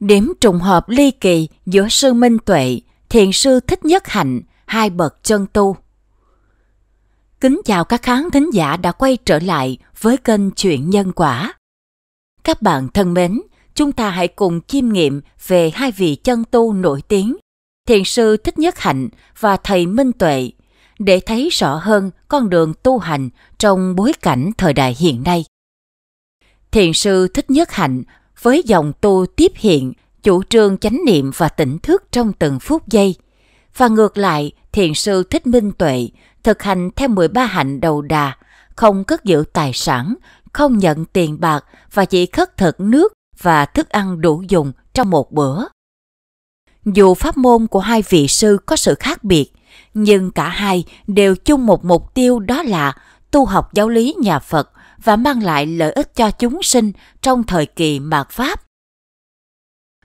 Điểm trùng hợp ly kỳ giữa sư Minh Tuệ, thiền sư Thích Nhất Hạnh, hai bậc chân tu. Kính chào các khán thính giả đã quay trở lại với kênh Chuyện Nhân Quả. Các bạn thân mến, chúng ta hãy cùng chiêm nghiệm về hai vị chân tu nổi tiếng, thiền sư Thích Nhất Hạnh và thầy Minh Tuệ, để thấy rõ hơn con đường tu hành trong bối cảnh thời đại hiện nay. Thiền sư Thích Nhất Hạnh với dòng tu tiếp hiện chủ trương chánh niệm và tỉnh thức trong từng phút giây. Và ngược lại, thiền sư Thích Minh Tuệ thực hành theo 13 hạnh đầu đà, không cất giữ tài sản, không nhận tiền bạc và chỉ khất thực nước và thức ăn đủ dùng trong một bữa. Dù pháp môn của hai vị sư có sự khác biệt, nhưng cả hai đều chung một mục tiêu đó là tu học giáo lý nhà Phật và mang lại lợi ích cho chúng sinh trong thời kỳ mạt Pháp.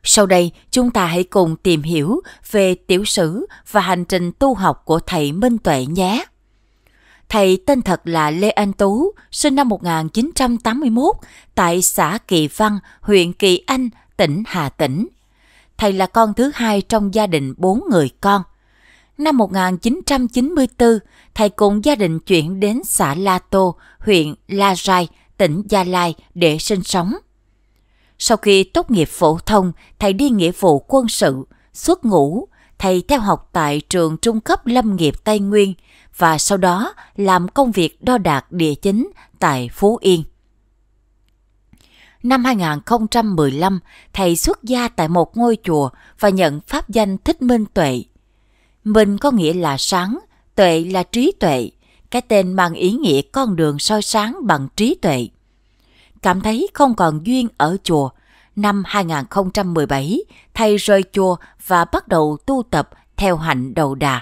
Sau đây, chúng ta hãy cùng tìm hiểu về tiểu sử và hành trình tu học của thầy Minh Tuệ nhé. Thầy tên thật là Lê Anh Tú, sinh năm 1981 tại xã Kỳ Văn, huyện Kỳ Anh, tỉnh Hà Tĩnh. Thầy là con thứ hai trong gia đình bốn người con – Năm 1994, thầy cùng gia đình chuyển đến xã La Tô, huyện La Rai, tỉnh Gia Lai để sinh sống. Sau khi tốt nghiệp phổ thông, thầy đi nghĩa vụ quân sự, xuất ngũ, thầy theo học tại trường trung cấp lâm nghiệp Tây Nguyên và sau đó làm công việc đo đạc địa chính tại Phú Yên. Năm 2015, thầy xuất gia tại một ngôi chùa và nhận pháp danh Thích Minh Tuệ Minh có nghĩa là sáng, tuệ là trí tuệ. Cái tên mang ý nghĩa con đường soi sáng bằng trí tuệ. Cảm thấy không còn duyên ở chùa. Năm 2017, thầy rời chùa và bắt đầu tu tập theo hạnh đầu đà.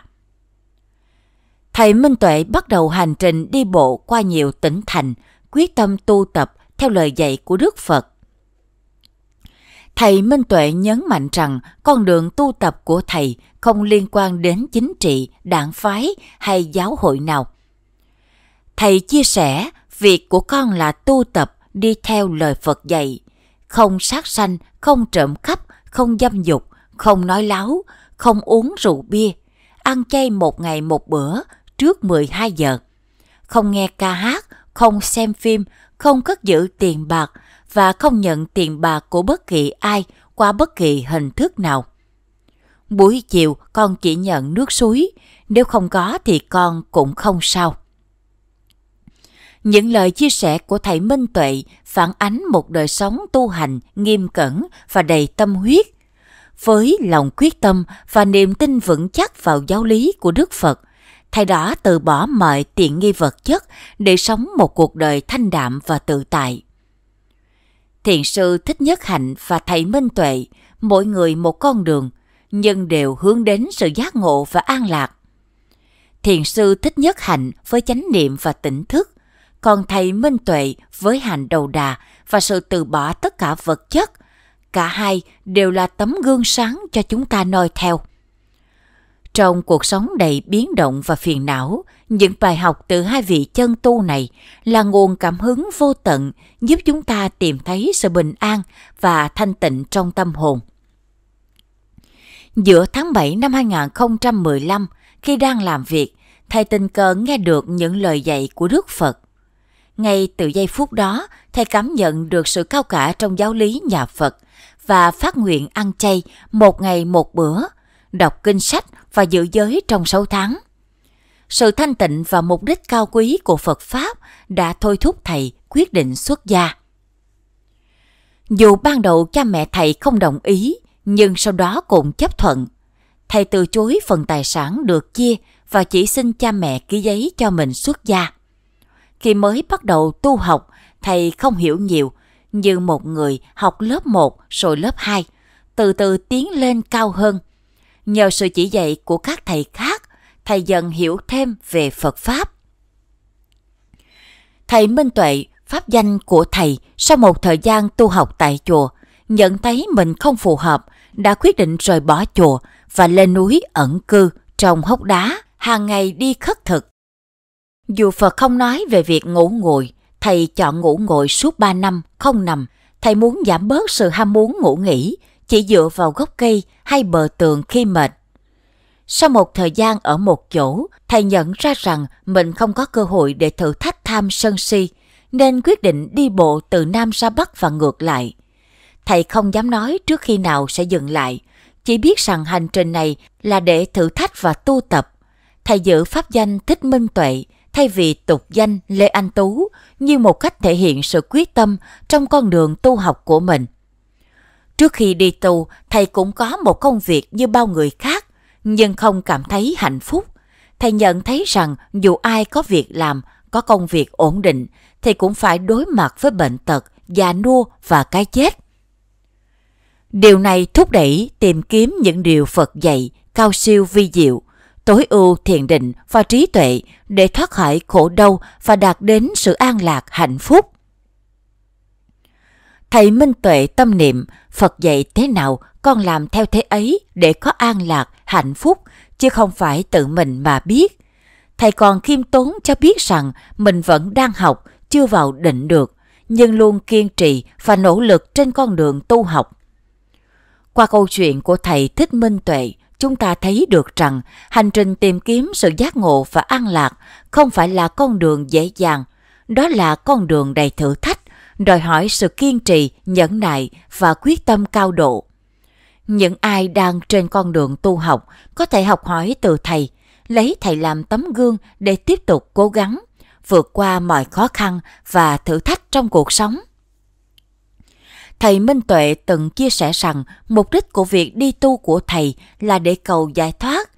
Thầy Minh Tuệ bắt đầu hành trình đi bộ qua nhiều tỉnh thành, quyết tâm tu tập theo lời dạy của Đức Phật. Thầy Minh Tuệ nhấn mạnh rằng con đường tu tập của thầy không liên quan đến chính trị, đảng phái hay giáo hội nào. Thầy chia sẻ, việc của con là tu tập đi theo lời Phật dạy, không sát sanh, không trộm cắp, không dâm dục, không nói láo, không uống rượu bia, ăn chay một ngày một bữa trước 12 giờ, không nghe ca hát, không xem phim, không cất giữ tiền bạc, và không nhận tiền bạc của bất kỳ ai qua bất kỳ hình thức nào. Buổi chiều con chỉ nhận nước suối, nếu không có thì con cũng không sao. Những lời chia sẻ của thầy Minh Tuệ phản ánh một đời sống tu hành nghiêm cẩn và đầy tâm huyết. Với lòng quyết tâm và niềm tin vững chắc vào giáo lý của Đức Phật, thầy đã từ bỏ mọi tiện nghi vật chất để sống một cuộc đời thanh đạm và tự tại. Thiền sư Thích Nhất Hạnh và Thầy Minh Tuệ, mỗi người một con đường, nhưng đều hướng đến sự giác ngộ và an lạc. Thiền sư Thích Nhất Hạnh với chánh niệm và tỉnh thức, còn Thầy Minh Tuệ với hành đầu đà và sự từ bỏ tất cả vật chất. Cả hai đều là tấm gương sáng cho chúng ta noi theo. Trong cuộc sống đầy biến động và phiền não, những bài học từ hai vị chân tu này là nguồn cảm hứng vô tận giúp chúng ta tìm thấy sự bình an và thanh tịnh trong tâm hồn. Giữa tháng 7 năm 2015, khi đang làm việc, thầy tình cờ nghe được những lời dạy của Đức Phật. Ngay từ giây phút đó, thầy cảm nhận được sự cao cả trong giáo lý nhà Phật và phát nguyện ăn chay một ngày một bữa, đọc kinh sách và giữ giới trong 6 tháng. Sự thanh tịnh và mục đích cao quý của Phật Pháp đã thôi thúc thầy quyết định xuất gia. Dù ban đầu cha mẹ thầy không đồng ý, nhưng sau đó cũng chấp thuận. Thầy từ chối phần tài sản được chia và chỉ xin cha mẹ ký giấy cho mình xuất gia. Khi mới bắt đầu tu học, thầy không hiểu nhiều, như một người học lớp 1 rồi lớp 2, từ từ tiến lên cao hơn – nhờ sự chỉ dạy của các thầy khác, thầy dần hiểu thêm về Phật Pháp. Thầy Minh Tuệ, pháp danh của thầy sau một thời gian tu học tại chùa, nhận thấy mình không phù hợp, đã quyết định rời bỏ chùa và lên núi ẩn cư trong hốc đá, hàng ngày đi khất thực. Dù Phật không nói về việc ngủ ngồi, thầy chọn ngủ ngồi suốt 3 năm, không nằm. Thầy muốn giảm bớt sự ham muốn ngủ nghỉ, chỉ dựa vào gốc cây hay bờ tường khi mệt. Sau một thời gian ở một chỗ, thầy nhận ra rằng mình không có cơ hội để thử thách tham sân si, nên quyết định đi bộ từ Nam ra Bắc và ngược lại. Thầy không dám nói trước khi nào sẽ dừng lại, chỉ biết rằng hành trình này là để thử thách và tu tập. Thầy giữ pháp danh Thích Minh Tuệ thay vì tục danh Lê Anh Tú như một cách thể hiện sự quyết tâm trong con đường tu học của mình. Trước khi đi tù, thầy cũng có một công việc như bao người khác, nhưng không cảm thấy hạnh phúc. Thầy nhận thấy rằng dù ai có việc làm, có công việc ổn định, thì cũng phải đối mặt với bệnh tật, già nua và cái chết. Điều này thúc đẩy tìm kiếm những điều Phật dạy cao siêu vi diệu, tối ưu thiền định và trí tuệ để thoát khỏi khổ đau và đạt đến sự an lạc hạnh phúc. Thầy Minh Tuệ tâm niệm Phật dạy thế nào con làm theo thế ấy để có an lạc, hạnh phúc, chứ không phải tự mình mà biết. Thầy còn khiêm tốn cho biết rằng mình vẫn đang học, chưa vào định được, nhưng luôn kiên trì và nỗ lực trên con đường tu học. Qua câu chuyện của thầy Thích Minh Tuệ, chúng ta thấy được rằng hành trình tìm kiếm sự giác ngộ và an lạc không phải là con đường dễ dàng, đó là con đường đầy thử thách đòi hỏi sự kiên trì, nhẫn nại và quyết tâm cao độ. Những ai đang trên con đường tu học có thể học hỏi từ thầy, lấy thầy làm tấm gương để tiếp tục cố gắng, vượt qua mọi khó khăn và thử thách trong cuộc sống. Thầy Minh Tuệ từng chia sẻ rằng mục đích của việc đi tu của thầy là để cầu giải thoát.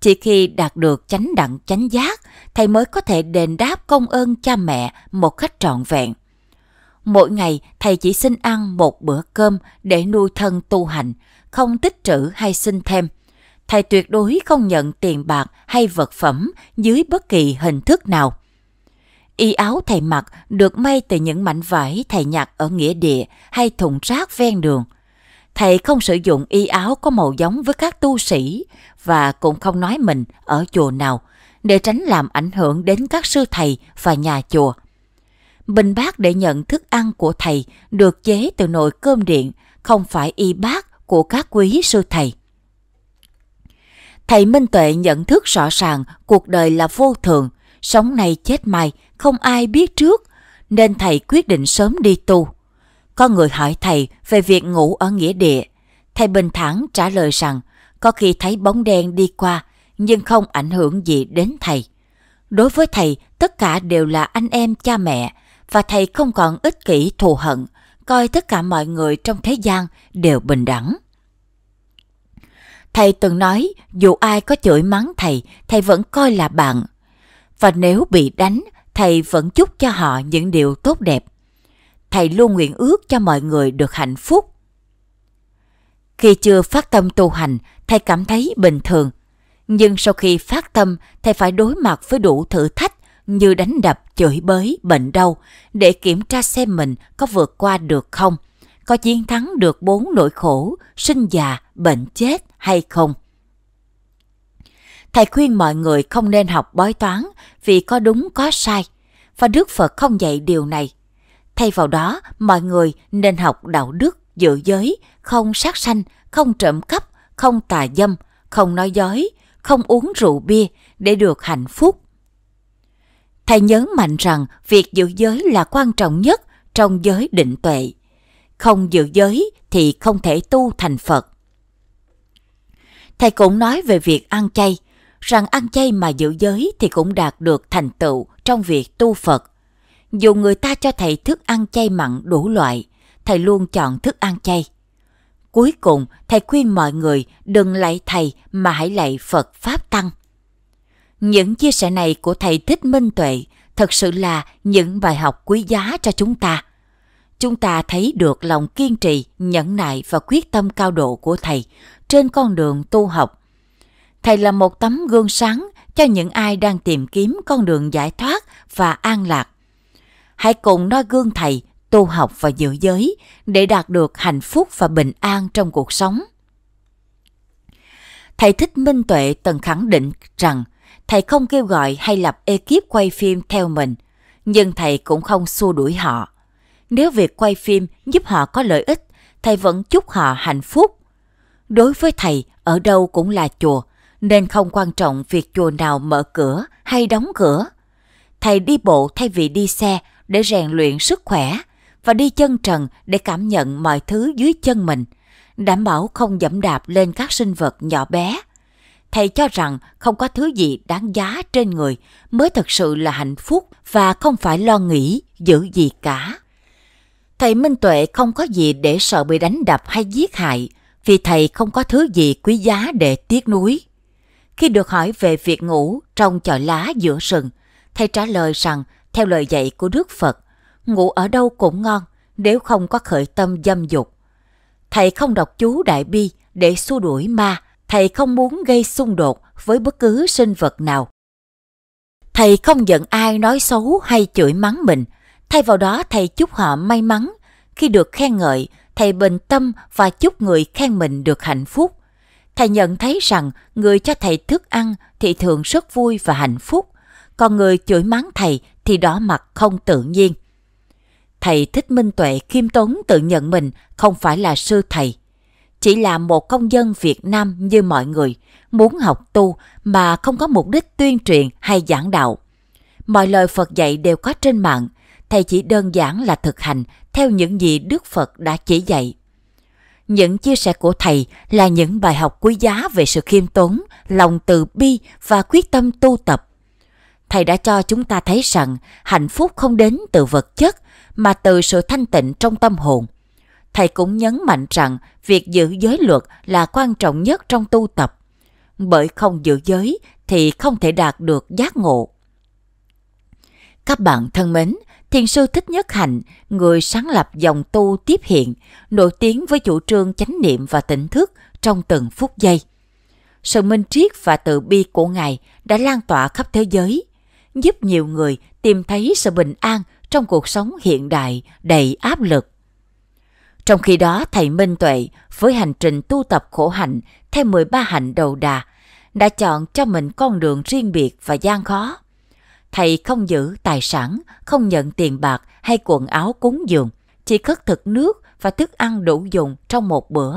Chỉ khi đạt được chánh đặng chánh giác, thầy mới có thể đền đáp công ơn cha mẹ một cách trọn vẹn Mỗi ngày thầy chỉ xin ăn một bữa cơm để nuôi thân tu hành, không tích trữ hay xin thêm. Thầy tuyệt đối không nhận tiền bạc hay vật phẩm dưới bất kỳ hình thức nào. Y áo thầy mặc được may từ những mảnh vải thầy nhặt ở nghĩa địa hay thùng rác ven đường. Thầy không sử dụng y áo có màu giống với các tu sĩ và cũng không nói mình ở chùa nào để tránh làm ảnh hưởng đến các sư thầy và nhà chùa bình bát để nhận thức ăn của thầy được chế từ nồi cơm điện, không phải y bát của các quý sư thầy. Thầy Minh Tuệ nhận thức rõ ràng cuộc đời là vô thường, sống nay chết mai, không ai biết trước, nên thầy quyết định sớm đi tu. Có người hỏi thầy về việc ngủ ở nghĩa địa. Thầy bình thản trả lời rằng có khi thấy bóng đen đi qua nhưng không ảnh hưởng gì đến thầy. Đối với thầy, tất cả đều là anh em cha mẹ, và thầy không còn ích kỷ thù hận, coi tất cả mọi người trong thế gian đều bình đẳng. Thầy từng nói dù ai có chửi mắng thầy, thầy vẫn coi là bạn. Và nếu bị đánh, thầy vẫn chúc cho họ những điều tốt đẹp. Thầy luôn nguyện ước cho mọi người được hạnh phúc. Khi chưa phát tâm tu hành, thầy cảm thấy bình thường. Nhưng sau khi phát tâm, thầy phải đối mặt với đủ thử thách như đánh đập, chửi bới, bệnh đau để kiểm tra xem mình có vượt qua được không, có chiến thắng được bốn nỗi khổ, sinh già, bệnh chết hay không. Thầy khuyên mọi người không nên học bói toán vì có đúng có sai, và Đức Phật không dạy điều này. Thay vào đó, mọi người nên học đạo đức, dự giới, không sát sanh, không trộm cắp, không tà dâm, không nói dối, không uống rượu bia để được hạnh phúc Thầy nhớ mạnh rằng việc giữ giới là quan trọng nhất trong giới định tuệ. Không giữ giới thì không thể tu thành Phật. Thầy cũng nói về việc ăn chay, rằng ăn chay mà giữ giới thì cũng đạt được thành tựu trong việc tu Phật. Dù người ta cho thầy thức ăn chay mặn đủ loại, thầy luôn chọn thức ăn chay. Cuối cùng, thầy khuyên mọi người đừng lạy thầy mà hãy lạy Phật Pháp Tăng. Những chia sẻ này của thầy Thích Minh Tuệ thật sự là những bài học quý giá cho chúng ta. Chúng ta thấy được lòng kiên trì, nhẫn nại và quyết tâm cao độ của thầy trên con đường tu học. Thầy là một tấm gương sáng cho những ai đang tìm kiếm con đường giải thoát và an lạc. Hãy cùng noi gương thầy tu học và giữ giới để đạt được hạnh phúc và bình an trong cuộc sống. Thầy Thích Minh Tuệ từng khẳng định rằng thầy không kêu gọi hay lập ekip quay phim theo mình, nhưng thầy cũng không xua đuổi họ. Nếu việc quay phim giúp họ có lợi ích, thầy vẫn chúc họ hạnh phúc. Đối với thầy, ở đâu cũng là chùa, nên không quan trọng việc chùa nào mở cửa hay đóng cửa. Thầy đi bộ thay vì đi xe để rèn luyện sức khỏe và đi chân trần để cảm nhận mọi thứ dưới chân mình, đảm bảo không dẫm đạp lên các sinh vật nhỏ bé thầy cho rằng không có thứ gì đáng giá trên người mới thật sự là hạnh phúc và không phải lo nghĩ giữ gì cả. Thầy Minh Tuệ không có gì để sợ bị đánh đập hay giết hại vì thầy không có thứ gì quý giá để tiếc nuối. Khi được hỏi về việc ngủ trong chòi lá giữa rừng, thầy trả lời rằng theo lời dạy của Đức Phật, ngủ ở đâu cũng ngon nếu không có khởi tâm dâm dục. Thầy không đọc chú Đại Bi để xua đuổi ma thầy không muốn gây xung đột với bất cứ sinh vật nào thầy không giận ai nói xấu hay chửi mắng mình thay vào đó thầy chúc họ may mắn khi được khen ngợi thầy bình tâm và chúc người khen mình được hạnh phúc thầy nhận thấy rằng người cho thầy thức ăn thì thường rất vui và hạnh phúc còn người chửi mắng thầy thì đỏ mặt không tự nhiên thầy thích minh tuệ khiêm tốn tự nhận mình không phải là sư thầy chỉ là một công dân Việt Nam như mọi người, muốn học tu mà không có mục đích tuyên truyền hay giảng đạo. Mọi lời Phật dạy đều có trên mạng, thầy chỉ đơn giản là thực hành theo những gì Đức Phật đã chỉ dạy. Những chia sẻ của thầy là những bài học quý giá về sự khiêm tốn, lòng từ bi và quyết tâm tu tập. Thầy đã cho chúng ta thấy rằng hạnh phúc không đến từ vật chất mà từ sự thanh tịnh trong tâm hồn thầy cũng nhấn mạnh rằng việc giữ giới luật là quan trọng nhất trong tu tập. Bởi không giữ giới thì không thể đạt được giác ngộ. Các bạn thân mến, Thiền sư Thích Nhất Hạnh, người sáng lập dòng tu tiếp hiện, nổi tiếng với chủ trương chánh niệm và tỉnh thức trong từng phút giây. Sự minh triết và từ bi của Ngài đã lan tỏa khắp thế giới, giúp nhiều người tìm thấy sự bình an trong cuộc sống hiện đại đầy áp lực. Trong khi đó, thầy Minh Tuệ với hành trình tu tập khổ hạnh theo 13 hạnh đầu đà đã chọn cho mình con đường riêng biệt và gian khó. Thầy không giữ tài sản, không nhận tiền bạc hay quần áo cúng dường, chỉ khất thực nước và thức ăn đủ dùng trong một bữa.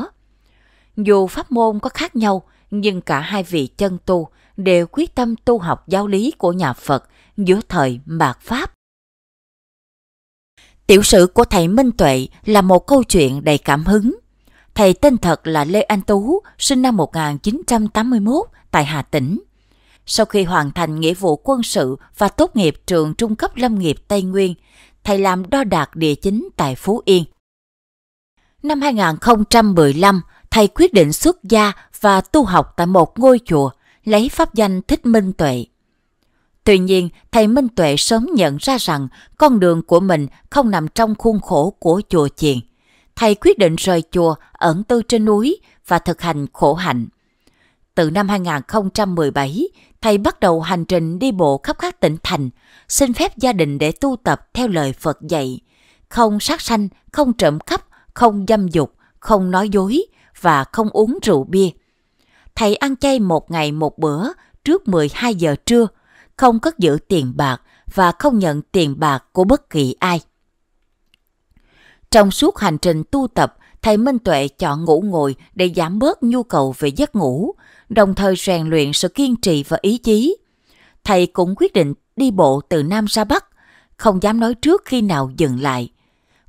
Dù pháp môn có khác nhau, nhưng cả hai vị chân tu đều quyết tâm tu học giáo lý của nhà Phật giữa thời mạt Pháp. Tiểu sử của thầy Minh Tuệ là một câu chuyện đầy cảm hứng. Thầy tên thật là Lê Anh Tú, sinh năm 1981 tại Hà Tĩnh. Sau khi hoàn thành nghĩa vụ quân sự và tốt nghiệp trường trung cấp lâm nghiệp Tây Nguyên, thầy làm đo đạc địa chính tại Phú Yên. Năm 2015, thầy quyết định xuất gia và tu học tại một ngôi chùa, lấy pháp danh Thích Minh Tuệ. Tuy nhiên, thầy Minh Tuệ sớm nhận ra rằng con đường của mình không nằm trong khuôn khổ của chùa chiền. Thầy quyết định rời chùa, ẩn tư trên núi và thực hành khổ hạnh. Từ năm 2017, thầy bắt đầu hành trình đi bộ khắp các tỉnh thành, xin phép gia đình để tu tập theo lời Phật dạy. Không sát sanh, không trộm cắp, không dâm dục, không nói dối và không uống rượu bia. Thầy ăn chay một ngày một bữa trước 12 giờ trưa không cất giữ tiền bạc và không nhận tiền bạc của bất kỳ ai. Trong suốt hành trình tu tập, thầy Minh Tuệ chọn ngủ ngồi để giảm bớt nhu cầu về giấc ngủ, đồng thời rèn luyện sự kiên trì và ý chí. Thầy cũng quyết định đi bộ từ Nam ra Bắc, không dám nói trước khi nào dừng lại.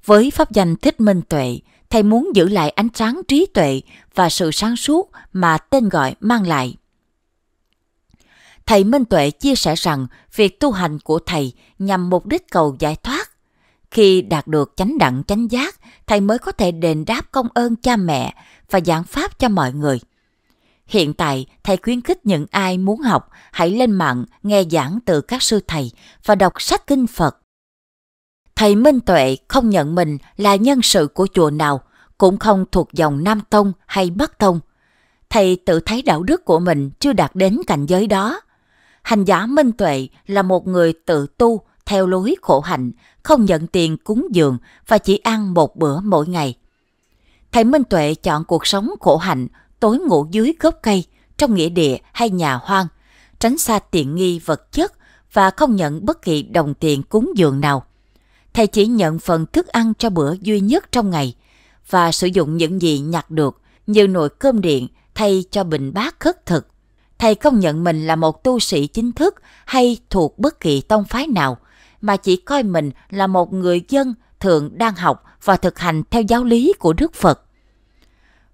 Với pháp danh Thích Minh Tuệ, thầy muốn giữ lại ánh sáng trí tuệ và sự sáng suốt mà tên gọi mang lại. Thầy Minh Tuệ chia sẻ rằng việc tu hành của thầy nhằm mục đích cầu giải thoát. Khi đạt được chánh đặng chánh giác, thầy mới có thể đền đáp công ơn cha mẹ và giảng pháp cho mọi người. Hiện tại, thầy khuyến khích những ai muốn học hãy lên mạng nghe giảng từ các sư thầy và đọc sách kinh Phật. Thầy Minh Tuệ không nhận mình là nhân sự của chùa nào, cũng không thuộc dòng Nam Tông hay Bắc Tông. Thầy tự thấy đạo đức của mình chưa đạt đến cảnh giới đó. Hành giả Minh Tuệ là một người tự tu theo lối khổ hạnh, không nhận tiền cúng dường và chỉ ăn một bữa mỗi ngày. Thầy Minh Tuệ chọn cuộc sống khổ hạnh, tối ngủ dưới gốc cây, trong nghĩa địa hay nhà hoang, tránh xa tiện nghi vật chất và không nhận bất kỳ đồng tiền cúng dường nào. Thầy chỉ nhận phần thức ăn cho bữa duy nhất trong ngày và sử dụng những gì nhặt được như nồi cơm điện thay cho bình bát khất thực thầy không nhận mình là một tu sĩ chính thức hay thuộc bất kỳ tông phái nào, mà chỉ coi mình là một người dân thượng đang học và thực hành theo giáo lý của Đức Phật.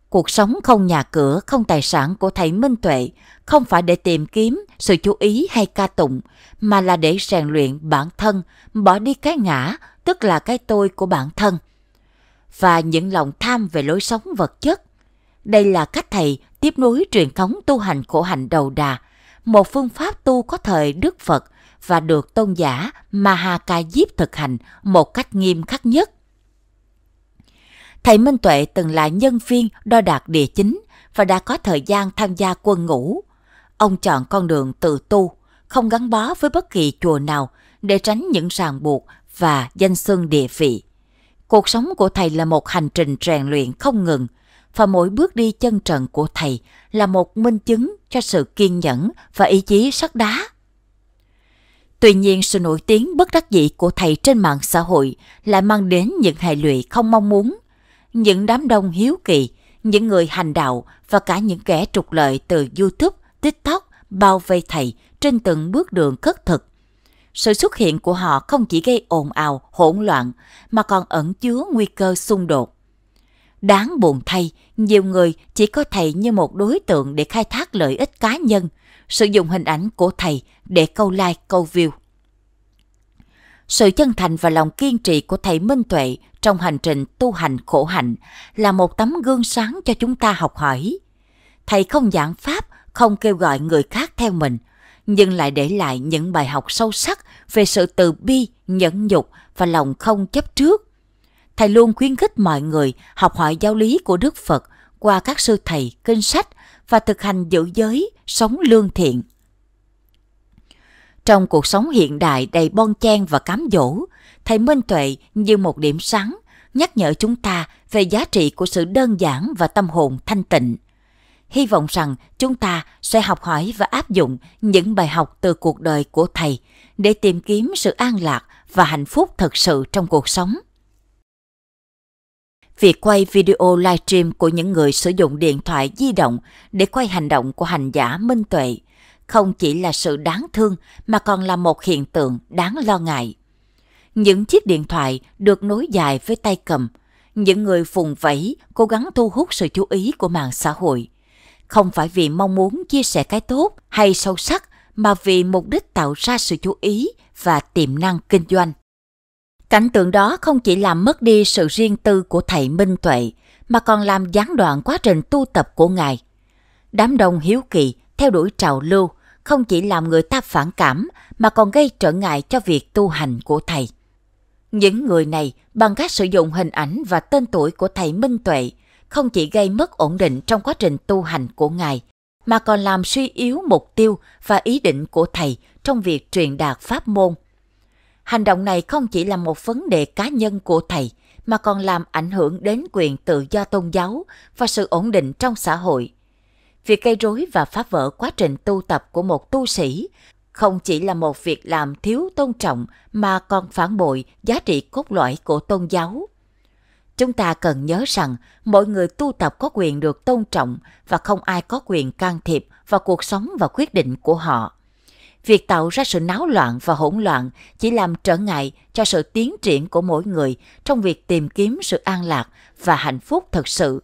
Cuộc sống không nhà cửa, không tài sản của thầy Minh Tuệ không phải để tìm kiếm sự chú ý hay ca tụng, mà là để rèn luyện bản thân, bỏ đi cái ngã, tức là cái tôi của bản thân, và những lòng tham về lối sống vật chất. Đây là cách thầy tiếp nối truyền thống tu hành khổ hạnh đầu đà, một phương pháp tu có thời Đức Phật và được tôn giả Mahaka Diếp thực hành một cách nghiêm khắc nhất. Thầy Minh Tuệ từng là nhân viên đo đạt địa chính và đã có thời gian tham gia quân ngũ. Ông chọn con đường tự tu, không gắn bó với bất kỳ chùa nào để tránh những ràng buộc và danh xưng địa vị. Cuộc sống của thầy là một hành trình rèn luyện không ngừng – và mỗi bước đi chân trần của thầy là một minh chứng cho sự kiên nhẫn và ý chí sắt đá. Tuy nhiên sự nổi tiếng bất đắc dĩ của thầy trên mạng xã hội lại mang đến những hệ lụy không mong muốn, những đám đông hiếu kỳ, những người hành đạo và cả những kẻ trục lợi từ YouTube, TikTok bao vây thầy trên từng bước đường cất thực. Sự xuất hiện của họ không chỉ gây ồn ào, hỗn loạn mà còn ẩn chứa nguy cơ xung đột, Đáng buồn thay, nhiều người chỉ có thầy như một đối tượng để khai thác lợi ích cá nhân, sử dụng hình ảnh của thầy để câu like, câu view. Sự chân thành và lòng kiên trì của thầy Minh Tuệ trong hành trình tu hành khổ hạnh là một tấm gương sáng cho chúng ta học hỏi. Thầy không giảng pháp, không kêu gọi người khác theo mình, nhưng lại để lại những bài học sâu sắc về sự từ bi, nhẫn nhục và lòng không chấp trước. Thầy luôn khuyến khích mọi người học hỏi giáo lý của Đức Phật qua các sư thầy, kinh sách và thực hành giữ giới, sống lương thiện. Trong cuộc sống hiện đại đầy bon chen và cám dỗ, thầy Minh Tuệ như một điểm sáng nhắc nhở chúng ta về giá trị của sự đơn giản và tâm hồn thanh tịnh. Hy vọng rằng chúng ta sẽ học hỏi và áp dụng những bài học từ cuộc đời của thầy để tìm kiếm sự an lạc và hạnh phúc thật sự trong cuộc sống. Việc quay video livestream của những người sử dụng điện thoại di động để quay hành động của hành giả Minh Tuệ không chỉ là sự đáng thương mà còn là một hiện tượng đáng lo ngại. Những chiếc điện thoại được nối dài với tay cầm, những người phùng vẫy cố gắng thu hút sự chú ý của mạng xã hội. Không phải vì mong muốn chia sẻ cái tốt hay sâu sắc mà vì mục đích tạo ra sự chú ý và tiềm năng kinh doanh. Cảnh tượng đó không chỉ làm mất đi sự riêng tư của thầy Minh Tuệ, mà còn làm gián đoạn quá trình tu tập của ngài. Đám đông hiếu kỳ, theo đuổi trào lưu, không chỉ làm người ta phản cảm mà còn gây trở ngại cho việc tu hành của thầy. Những người này bằng cách sử dụng hình ảnh và tên tuổi của thầy Minh Tuệ không chỉ gây mất ổn định trong quá trình tu hành của ngài mà còn làm suy yếu mục tiêu và ý định của thầy trong việc truyền đạt pháp môn Hành động này không chỉ là một vấn đề cá nhân của thầy, mà còn làm ảnh hưởng đến quyền tự do tôn giáo và sự ổn định trong xã hội. Việc gây rối và phá vỡ quá trình tu tập của một tu sĩ không chỉ là một việc làm thiếu tôn trọng mà còn phản bội giá trị cốt lõi của tôn giáo. Chúng ta cần nhớ rằng mọi người tu tập có quyền được tôn trọng và không ai có quyền can thiệp vào cuộc sống và quyết định của họ việc tạo ra sự náo loạn và hỗn loạn chỉ làm trở ngại cho sự tiến triển của mỗi người trong việc tìm kiếm sự an lạc và hạnh phúc thật sự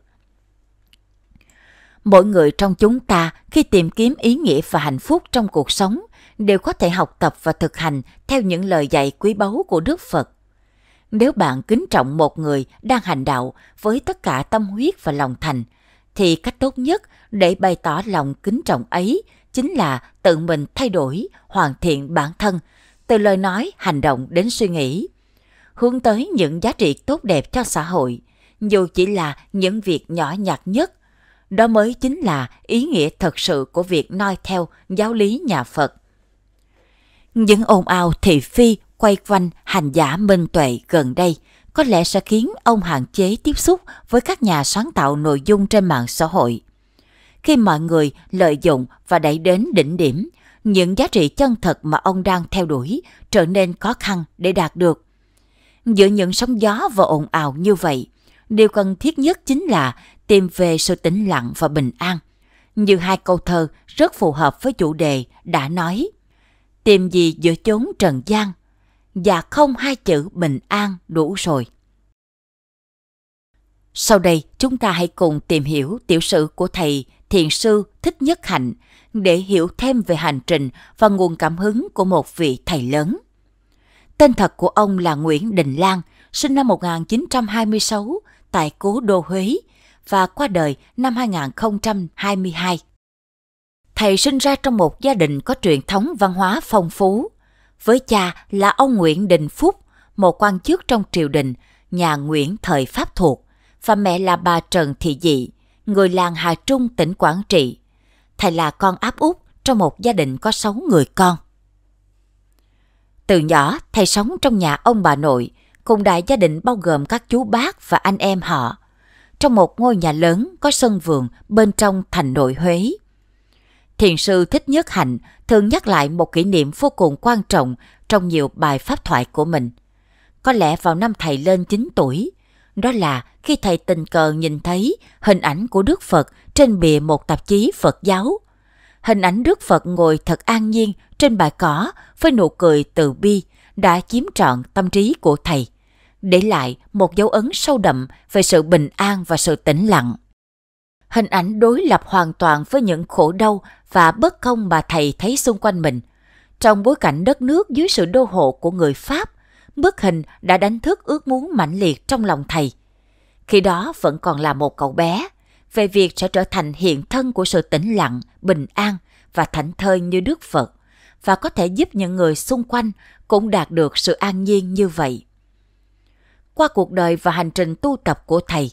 mỗi người trong chúng ta khi tìm kiếm ý nghĩa và hạnh phúc trong cuộc sống đều có thể học tập và thực hành theo những lời dạy quý báu của đức phật nếu bạn kính trọng một người đang hành đạo với tất cả tâm huyết và lòng thành thì cách tốt nhất để bày tỏ lòng kính trọng ấy chính là tự mình thay đổi, hoàn thiện bản thân, từ lời nói, hành động đến suy nghĩ, hướng tới những giá trị tốt đẹp cho xã hội, dù chỉ là những việc nhỏ nhặt nhất. Đó mới chính là ý nghĩa thật sự của việc noi theo giáo lý nhà Phật. Những ồn ào thị phi quay quanh hành giả minh tuệ gần đây có lẽ sẽ khiến ông hạn chế tiếp xúc với các nhà sáng tạo nội dung trên mạng xã hội khi mọi người lợi dụng và đẩy đến đỉnh điểm, những giá trị chân thật mà ông đang theo đuổi trở nên khó khăn để đạt được. Giữa những sóng gió và ồn ào như vậy, điều cần thiết nhất chính là tìm về sự tĩnh lặng và bình an. Như hai câu thơ rất phù hợp với chủ đề đã nói. Tìm gì giữa chốn trần gian, và không hai chữ bình an đủ rồi. Sau đây, chúng ta hãy cùng tìm hiểu tiểu sử của thầy thiền sư Thích Nhất Hạnh để hiểu thêm về hành trình và nguồn cảm hứng của một vị thầy lớn. Tên thật của ông là Nguyễn Đình Lan, sinh năm 1926 tại Cố Đô Huế và qua đời năm 2022. Thầy sinh ra trong một gia đình có truyền thống văn hóa phong phú. Với cha là ông Nguyễn Đình Phúc, một quan chức trong triều đình, nhà Nguyễn thời Pháp thuộc, và mẹ là bà Trần Thị Dị, người làng Hà Trung tỉnh Quảng Trị. Thầy là con áp út trong một gia đình có 6 người con. Từ nhỏ, thầy sống trong nhà ông bà nội, cùng đại gia đình bao gồm các chú bác và anh em họ, trong một ngôi nhà lớn có sân vườn bên trong thành nội Huế. Thiền sư Thích Nhất Hạnh thường nhắc lại một kỷ niệm vô cùng quan trọng trong nhiều bài pháp thoại của mình. Có lẽ vào năm thầy lên 9 tuổi, đó là khi thầy tình cờ nhìn thấy hình ảnh của Đức Phật trên bìa một tạp chí Phật giáo. Hình ảnh Đức Phật ngồi thật an nhiên trên bãi cỏ với nụ cười từ bi đã chiếm trọn tâm trí của thầy, để lại một dấu ấn sâu đậm về sự bình an và sự tĩnh lặng. Hình ảnh đối lập hoàn toàn với những khổ đau và bất công mà thầy thấy xung quanh mình. Trong bối cảnh đất nước dưới sự đô hộ của người Pháp, bức hình đã đánh thức ước muốn mãnh liệt trong lòng thầy. Khi đó vẫn còn là một cậu bé, về việc sẽ trở thành hiện thân của sự tĩnh lặng, bình an và thảnh thơi như Đức Phật và có thể giúp những người xung quanh cũng đạt được sự an nhiên như vậy. Qua cuộc đời và hành trình tu tập của thầy,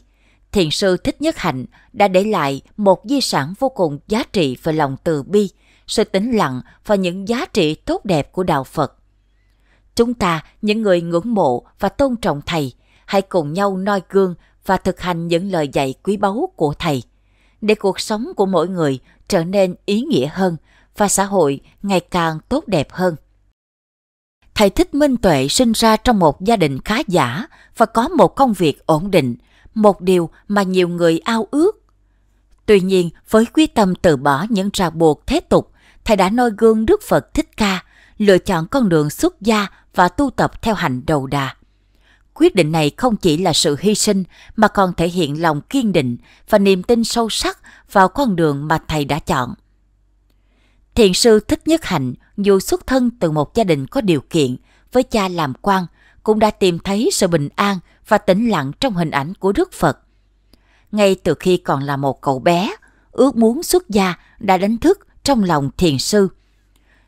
thiền sư Thích Nhất Hạnh đã để lại một di sản vô cùng giá trị về lòng từ bi, sự tĩnh lặng và những giá trị tốt đẹp của đạo Phật. Chúng ta, những người ngưỡng mộ và tôn trọng Thầy, hãy cùng nhau noi gương và thực hành những lời dạy quý báu của Thầy, để cuộc sống của mỗi người trở nên ý nghĩa hơn và xã hội ngày càng tốt đẹp hơn. Thầy Thích Minh Tuệ sinh ra trong một gia đình khá giả và có một công việc ổn định, một điều mà nhiều người ao ước. Tuy nhiên, với quyết tâm từ bỏ những ràng buộc thế tục, thầy đã noi gương Đức Phật Thích Ca, lựa chọn con đường xuất gia và tu tập theo hành đầu đà. Quyết định này không chỉ là sự hy sinh mà còn thể hiện lòng kiên định và niềm tin sâu sắc vào con đường mà thầy đã chọn. Thiền sư Thích Nhất Hạnh dù xuất thân từ một gia đình có điều kiện, với cha làm quan, cũng đã tìm thấy sự bình an và tĩnh lặng trong hình ảnh của Đức Phật. Ngay từ khi còn là một cậu bé, ước muốn xuất gia đã đánh thức trong lòng thiền sư.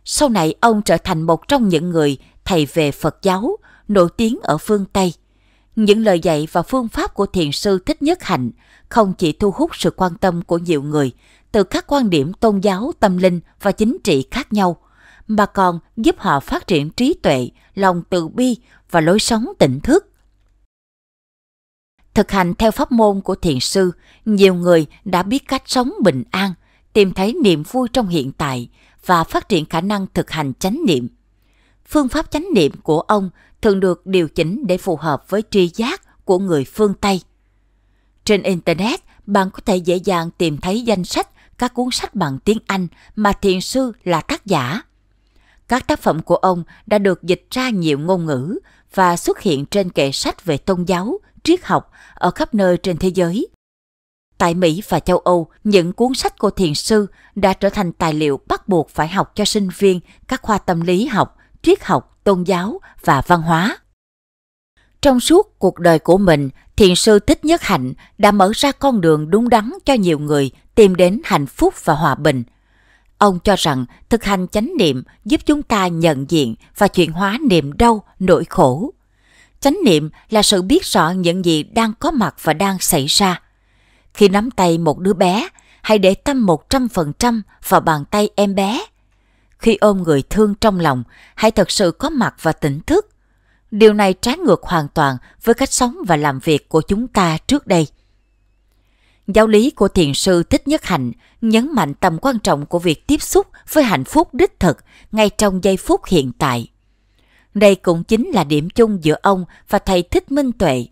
Sau này ông trở thành một trong những người thầy về Phật giáo, nổi tiếng ở phương Tây. Những lời dạy và phương pháp của thiền sư Thích Nhất Hạnh không chỉ thu hút sự quan tâm của nhiều người từ các quan điểm tôn giáo, tâm linh và chính trị khác nhau, mà còn giúp họ phát triển trí tuệ, lòng từ bi và lối sống tỉnh thức. Thực hành theo pháp môn của thiền sư, nhiều người đã biết cách sống bình an, tìm thấy niềm vui trong hiện tại và phát triển khả năng thực hành chánh niệm – phương pháp chánh niệm của ông thường được điều chỉnh để phù hợp với tri giác của người phương Tây. Trên Internet, bạn có thể dễ dàng tìm thấy danh sách các cuốn sách bằng tiếng Anh mà thiền sư là tác giả. Các tác phẩm của ông đã được dịch ra nhiều ngôn ngữ và xuất hiện trên kệ sách về tôn giáo, triết học ở khắp nơi trên thế giới. Tại Mỹ và châu Âu, những cuốn sách của thiền sư đã trở thành tài liệu bắt buộc phải học cho sinh viên các khoa tâm lý học triết học, tôn giáo và văn hóa. Trong suốt cuộc đời của mình, thiền sư Thích Nhất Hạnh đã mở ra con đường đúng đắn cho nhiều người tìm đến hạnh phúc và hòa bình. Ông cho rằng thực hành chánh niệm giúp chúng ta nhận diện và chuyển hóa niềm đau, nỗi khổ. Chánh niệm là sự biết rõ những gì đang có mặt và đang xảy ra. Khi nắm tay một đứa bé, hãy để tâm 100% vào bàn tay em bé – khi ôm người thương trong lòng, hãy thật sự có mặt và tỉnh thức. Điều này trái ngược hoàn toàn với cách sống và làm việc của chúng ta trước đây. Giáo lý của thiền sư Thích Nhất Hạnh nhấn mạnh tầm quan trọng của việc tiếp xúc với hạnh phúc đích thực ngay trong giây phút hiện tại. Đây cũng chính là điểm chung giữa ông và thầy Thích Minh Tuệ.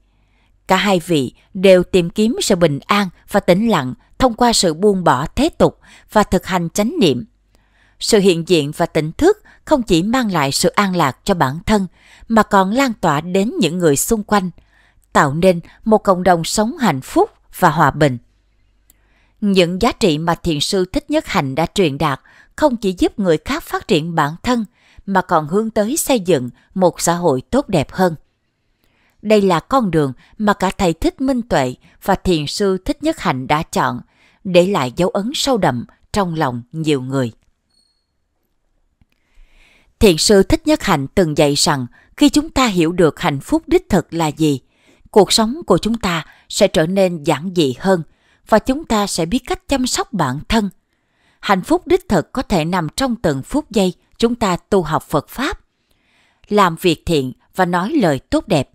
Cả hai vị đều tìm kiếm sự bình an và tĩnh lặng thông qua sự buông bỏ thế tục và thực hành chánh niệm – sự hiện diện và tỉnh thức không chỉ mang lại sự an lạc cho bản thân mà còn lan tỏa đến những người xung quanh, tạo nên một cộng đồng sống hạnh phúc và hòa bình. Những giá trị mà thiền sư Thích Nhất Hạnh đã truyền đạt không chỉ giúp người khác phát triển bản thân mà còn hướng tới xây dựng một xã hội tốt đẹp hơn. Đây là con đường mà cả thầy Thích Minh Tuệ và thiền sư Thích Nhất Hạnh đã chọn, để lại dấu ấn sâu đậm trong lòng nhiều người. Thiền sư Thích Nhất Hạnh từng dạy rằng khi chúng ta hiểu được hạnh phúc đích thực là gì, cuộc sống của chúng ta sẽ trở nên giản dị hơn và chúng ta sẽ biết cách chăm sóc bản thân. Hạnh phúc đích thực có thể nằm trong từng phút giây chúng ta tu học Phật Pháp, làm việc thiện và nói lời tốt đẹp.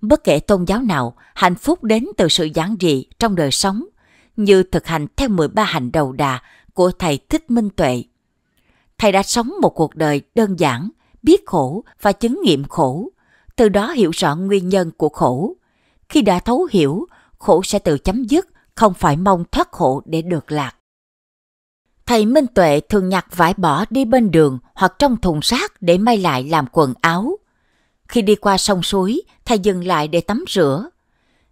Bất kể tôn giáo nào, hạnh phúc đến từ sự giản dị trong đời sống, như thực hành theo 13 hành đầu đà của Thầy Thích Minh Tuệ – thầy đã sống một cuộc đời đơn giản biết khổ và chứng nghiệm khổ từ đó hiểu rõ nguyên nhân của khổ khi đã thấu hiểu khổ sẽ tự chấm dứt không phải mong thoát khổ để được lạc thầy minh tuệ thường nhặt vải bỏ đi bên đường hoặc trong thùng rác để may lại làm quần áo khi đi qua sông suối thầy dừng lại để tắm rửa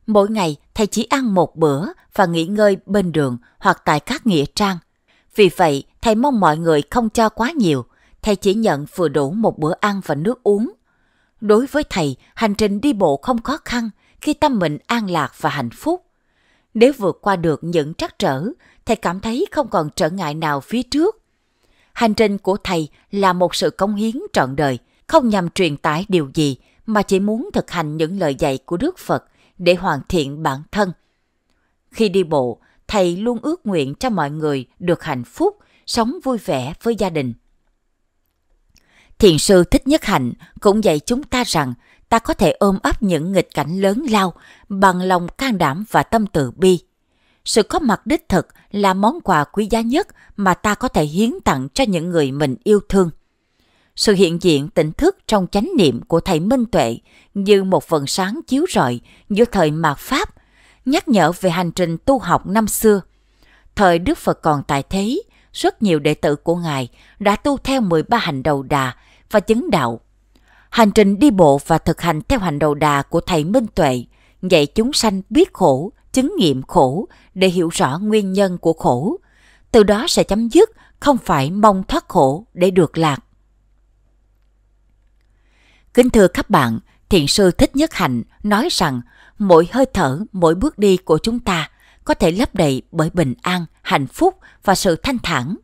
mỗi ngày thầy chỉ ăn một bữa và nghỉ ngơi bên đường hoặc tại các nghĩa trang vì vậy, thầy mong mọi người không cho quá nhiều, thầy chỉ nhận vừa đủ một bữa ăn và nước uống. Đối với thầy, hành trình đi bộ không khó khăn khi tâm mình an lạc và hạnh phúc. Nếu vượt qua được những trắc trở, thầy cảm thấy không còn trở ngại nào phía trước. Hành trình của thầy là một sự cống hiến trọn đời, không nhằm truyền tải điều gì mà chỉ muốn thực hành những lời dạy của Đức Phật để hoàn thiện bản thân. Khi đi bộ, thầy luôn ước nguyện cho mọi người được hạnh phúc, sống vui vẻ với gia đình. Thiền sư Thích Nhất Hạnh cũng dạy chúng ta rằng ta có thể ôm ấp những nghịch cảnh lớn lao bằng lòng can đảm và tâm từ bi. Sự có mặt đích thực là món quà quý giá nhất mà ta có thể hiến tặng cho những người mình yêu thương. Sự hiện diện tỉnh thức trong chánh niệm của thầy Minh Tuệ như một phần sáng chiếu rọi giữa thời mạt Pháp nhắc nhở về hành trình tu học năm xưa. Thời Đức Phật còn tại thế, rất nhiều đệ tử của Ngài đã tu theo 13 hành đầu đà và chứng đạo. Hành trình đi bộ và thực hành theo hành đầu đà của Thầy Minh Tuệ dạy chúng sanh biết khổ, chứng nghiệm khổ để hiểu rõ nguyên nhân của khổ. Từ đó sẽ chấm dứt, không phải mong thoát khổ để được lạc. Kính thưa các bạn, Thiền sư Thích Nhất Hạnh nói rằng mỗi hơi thở, mỗi bước đi của chúng ta có thể lấp đầy bởi bình an, hạnh phúc và sự thanh thản.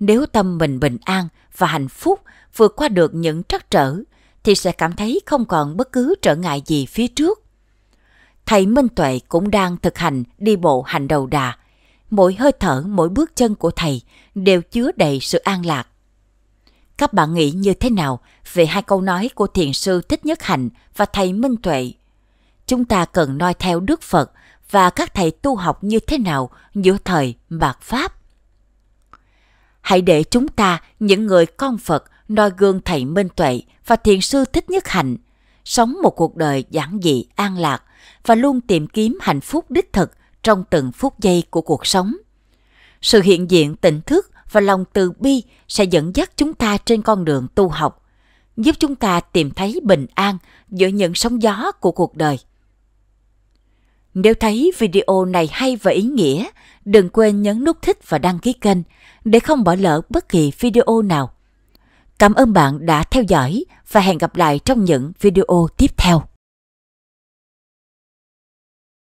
Nếu tâm mình bình an và hạnh phúc vượt qua được những trắc trở, thì sẽ cảm thấy không còn bất cứ trở ngại gì phía trước. Thầy Minh Tuệ cũng đang thực hành đi bộ hành đầu đà. Mỗi hơi thở, mỗi bước chân của thầy đều chứa đầy sự an lạc. Các bạn nghĩ như thế nào về hai câu nói của thiền sư Thích Nhất Hạnh và thầy Minh Tuệ chúng ta cần noi theo Đức Phật và các thầy tu học như thế nào giữa thời mạt Pháp. Hãy để chúng ta, những người con Phật, noi gương thầy Minh Tuệ và Thiền sư Thích Nhất Hạnh, sống một cuộc đời giản dị, an lạc và luôn tìm kiếm hạnh phúc đích thực trong từng phút giây của cuộc sống. Sự hiện diện tỉnh thức và lòng từ bi sẽ dẫn dắt chúng ta trên con đường tu học, giúp chúng ta tìm thấy bình an giữa những sóng gió của cuộc đời. Nếu thấy video này hay và ý nghĩa, đừng quên nhấn nút thích và đăng ký kênh để không bỏ lỡ bất kỳ video nào. Cảm ơn bạn đã theo dõi và hẹn gặp lại trong những video tiếp theo.